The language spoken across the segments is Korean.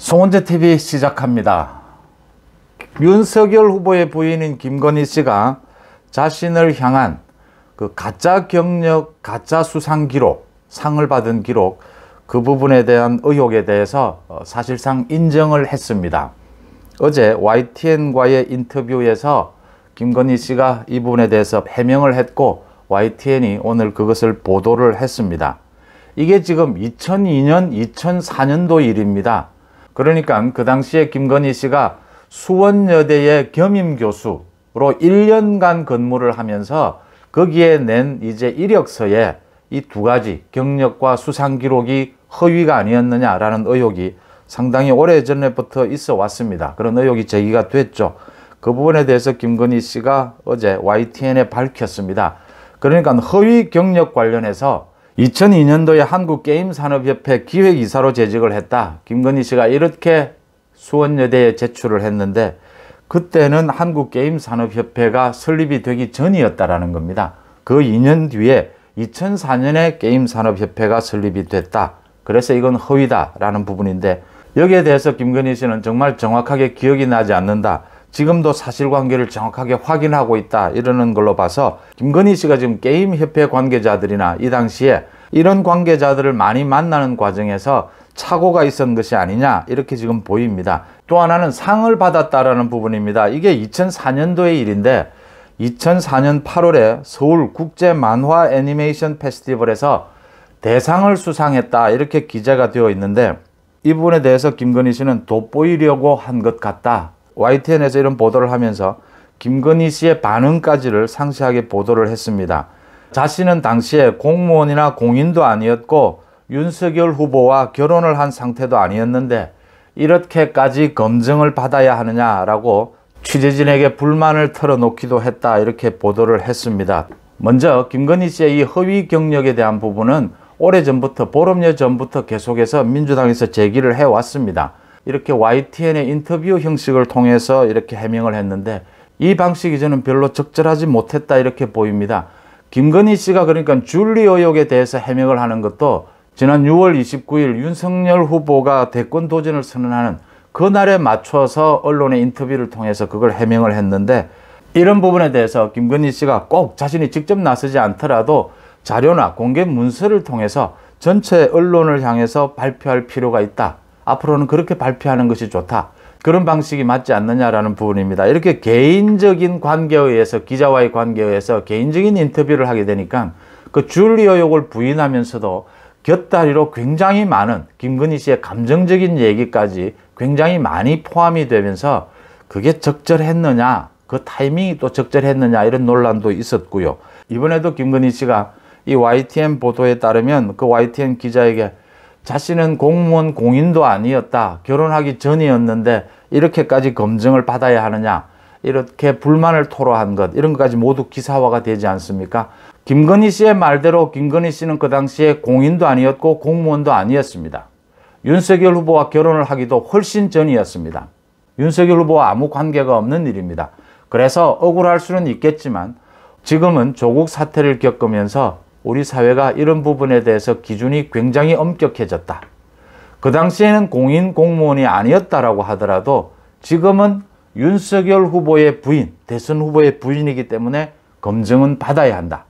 송원재 TV 시작합니다. 윤석열 후보의 부인인 김건희 씨가 자신을 향한 그 가짜 경력, 가짜 수상 기록, 상을 받은 기록 그 부분에 대한 의혹에 대해서 어, 사실상 인정을 했습니다. 어제 YTN과의 인터뷰에서 김건희 씨가 이 부분에 대해서 해명을 했고 YTN이 오늘 그것을 보도를 했습니다. 이게 지금 2002년, 2004년도 일입니다. 그러니까 그 당시에 김건희 씨가 수원여대의 겸임 교수로 1년간 근무를 하면서 거기에 낸 이제 이력서에 이 두 가지 경력과 수상 기록이 허위가 아니었느냐라는 의혹이 상당히 오래전부터 있어 왔습니다. 그런 의혹이 제기가 됐죠. 그 부분에 대해서 김건희 씨가 어제 YTN에 밝혔습니다. 그러니까 허위 경력 관련해서 2002년도에 한국게임산업협회 기획이사로 재직을 했다. 김건희 씨가 이렇게 수원여대에 제출을 했는데 그때는 한국게임산업협회가 설립이 되기 전이었다라는 겁니다. 그 2년 뒤에 2004년에 게임산업협회가 설립이 됐다. 그래서 이건 허위다라는 부분인데 여기에 대해서 김건희 씨는 정말 정확하게 기억이 나지 않는다. 지금도 사실관계를 정확하게 확인하고 있다 이러는 걸로 봐서 김건희 씨가 지금 게임협회 관계자들이나 이 당시에 이런 관계자들을 많이 만나는 과정에서 착오가 있었던 것이 아니냐 이렇게 지금 보입니다. 또 하나는 상을 받았다라는 부분입니다. 이게 2004년도의 일인데 2004년 8월에 서울 국제 만화 애니메이션 페스티벌에서 대상을 수상했다 이렇게 기재가 되어 있는데 이 부분에 대해서 김건희 씨는 돋보이려고 한 것 같다 YTN에서 이런 보도를 하면서 김건희 씨의 반응까지를 상세하게 보도를 했습니다. 자신은 당시에 공무원이나 공인도 아니었고 윤석열 후보와 결혼을 한 상태도 아니었는데 이렇게까지 검증을 받아야 하느냐라고 취재진에게 불만을 털어놓기도 했다 이렇게 보도를 했습니다. 먼저 김건희 씨의 이 허위 경력에 대한 부분은 오래전부터 보름여 전부터 계속해서 민주당에서 제기를 해왔습니다. 이렇게 YTN의 인터뷰 형식을 통해서 이렇게 해명을 했는데 이 방식이 저는 별로 적절하지 못했다 이렇게 보입니다. 김건희 씨가 그러니까 줄리 의혹에 대해서 해명을 하는 것도 지난 6월 29일 윤석열 후보가 대권 도전을 선언하는 그날에 맞춰서 언론의 인터뷰를 통해서 그걸 해명을 했는데 이런 부분에 대해서 김건희 씨가 꼭 자신이 직접 나서지 않더라도 자료나 공개 문서를 통해서 전체 언론을 향해서 발표할 필요가 있다. 앞으로는 그렇게 발표하는 것이 좋다. 그런 방식이 맞지 않느냐라는 부분입니다. 이렇게 개인적인 관계에 의해서 기자와의 관계에 의해서 개인적인 인터뷰를 하게 되니까 그 줄리어 욕을 부인하면서도 곁다리로 굉장히 많은 김근희 씨의 감정적인 얘기까지 굉장히 많이 포함이 되면서 그게 적절했느냐 그 타이밍이 또 적절했느냐 이런 논란도 있었고요. 이번에도 김근희 씨가 이 YTN 보도에 따르면 그 YTN 기자에게 자신은 공무원 공인도 아니었다. 결혼하기 전이었는데 이렇게까지 검증을 받아야 하느냐. 이렇게 불만을 토로한 것 이런 것까지 모두 기사화가 되지 않습니까? 김건희 씨의 말대로 김건희 씨는 그 당시에 공인도 아니었고 공무원도 아니었습니다. 윤석열 후보와 결혼을 하기도 훨씬 전이었습니다. 윤석열 후보와 아무 관계가 없는 일입니다. 그래서 억울할 수는 있겠지만 지금은 조국 사태를 겪으면서 우리 사회가 이런 부분에 대해서 기준이 굉장히 엄격해졌다. 그 당시에는 공인 공무원이 아니었다라고 하더라도 지금은 윤석열 후보의 부인, 대선 후보의 부인이기 때문에 검증은 받아야 한다.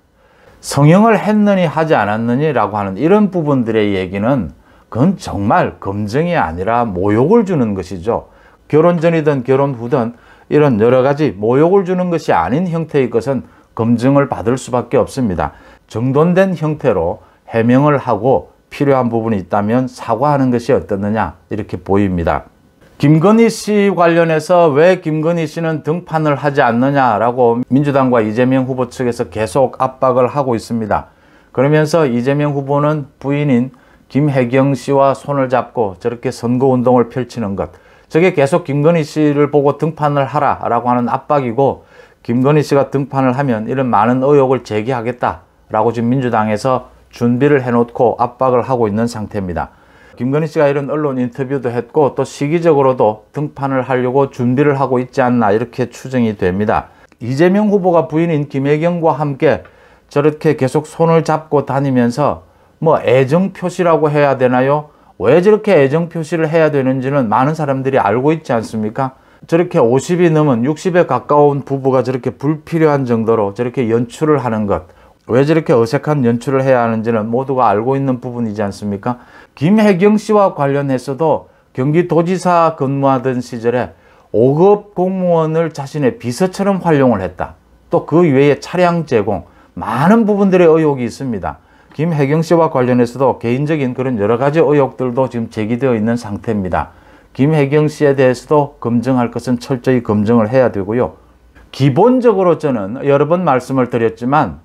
성형을 했느니 하지 않았느니라고 하는 이런 부분들의 얘기는 그건 정말 검증이 아니라 모욕을 주는 것이죠. 결혼 전이든 결혼 후든 이런 여러 가지 모욕을 주는 것이 아닌 형태의 것은 검증을 받을 수밖에 없습니다. 정돈된 형태로 해명을 하고 필요한 부분이 있다면 사과하는 것이 어떻느냐 이렇게 보입니다. 김건희 씨 관련해서 왜 김건희 씨는 등판을 하지 않느냐라고 민주당과 이재명 후보 측에서 계속 압박을 하고 있습니다. 그러면서 이재명 후보는 부인인 김혜경 씨와 손을 잡고 저렇게 선거운동을 펼치는 것 저게 계속 김건희 씨를 보고 등판을 하라라고 하는 압박이고 김건희 씨가 등판을 하면 이런 많은 의혹을 제기하겠다라고 지금 민주당에서 준비를 해놓고 압박을 하고 있는 상태입니다. 김건희 씨가 이런 언론 인터뷰도 했고 또 시기적으로도 등판을 하려고 준비를 하고 있지 않나 이렇게 추정이 됩니다. 이재명 후보가 부인인 김혜경과 함께 저렇게 계속 손을 잡고 다니면서 뭐 애정 표시라고 해야 되나요? 왜 저렇게 애정 표시를 해야 되는지는 많은 사람들이 알고 있지 않습니까? 저렇게 50이 넘은 60에 가까운 부부가 저렇게 불필요한 정도로 저렇게 연출을 하는 것. 왜 저렇게 어색한 연출을 해야 하는지는 모두가 알고 있는 부분이지 않습니까? 김혜경 씨와 관련해서도 경기도지사 근무하던 시절에 5급 공무원을 자신의 비서처럼 활용을 했다. 또 그 외에 차량 제공, 많은 부분들의 의혹이 있습니다. 김혜경 씨와 관련해서도 개인적인 그런 여러 가지 의혹들도 지금 제기되어 있는 상태입니다. 김혜경 씨에 대해서도 검증할 것은 철저히 검증을 해야 되고요. 기본적으로 저는 여러 번 말씀을 드렸지만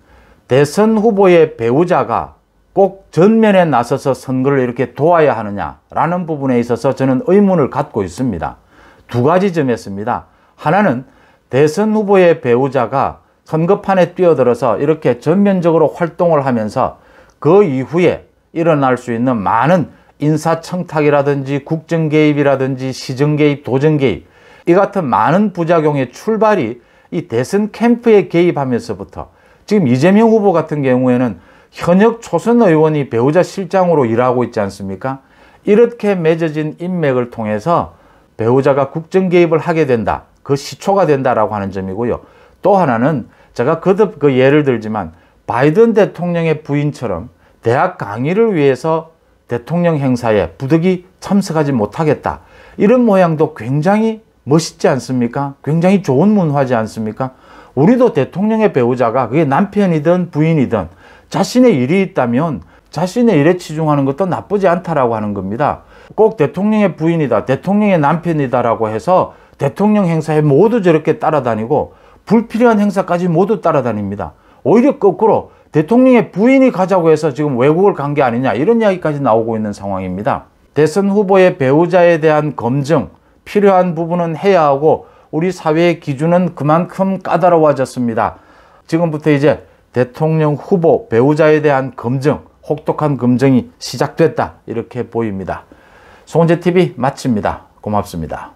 대선 후보의 배우자가 꼭 전면에 나서서 선거를 이렇게 도와야 하느냐라는 부분에 있어서 저는 의문을 갖고 있습니다. 두 가지 점이었습니다. 하나는 대선 후보의 배우자가 선거판에 뛰어들어서 이렇게 전면적으로 활동을 하면서 그 이후에 일어날 수 있는 많은 인사청탁이라든지 국정개입이라든지 시정개입, 도정개입 이 같은 많은 부작용의 출발이 이 대선 캠프에 개입하면서부터 지금 이재명 후보 같은 경우에는 현역 초선 의원이 배우자 실장으로 일하고 있지 않습니까? 이렇게 맺어진 인맥을 통해서 배우자가 국정 개입을 하게 된다. 그 시초가 된다라고 하는 점이고요. 또 하나는 제가 거듭 그 예를 들지만 바이든 대통령의 부인처럼 대학 강의를 위해서 대통령 행사에 부득이 참석하지 못하겠다. 이런 모양도 굉장히 멋있지 않습니까? 굉장히 좋은 문화지 않습니까? 우리도 대통령의 배우자가 그게 남편이든 부인이든 자신의 일이 있다면 자신의 일에 치중하는 것도 나쁘지 않다라고 하는 겁니다. 꼭 대통령의 부인이다, 대통령의 남편이다라고 해서 대통령 행사에 모두 저렇게 따라다니고 불필요한 행사까지 모두 따라다닙니다. 오히려 거꾸로 대통령의 부인이 가자고 해서 지금 외국을 간 게 아니냐 이런 이야기까지 나오고 있는 상황입니다. 대선 후보의 배우자에 대한 검증 필요한 부분은 해야 하고 우리 사회의 기준은 그만큼 까다로워졌습니다. 지금부터 이제 대통령 후보 배우자에 대한 검증 혹독한 검증이 시작됐다 이렇게 보입니다. 송재TV 마칩니다. 고맙습니다.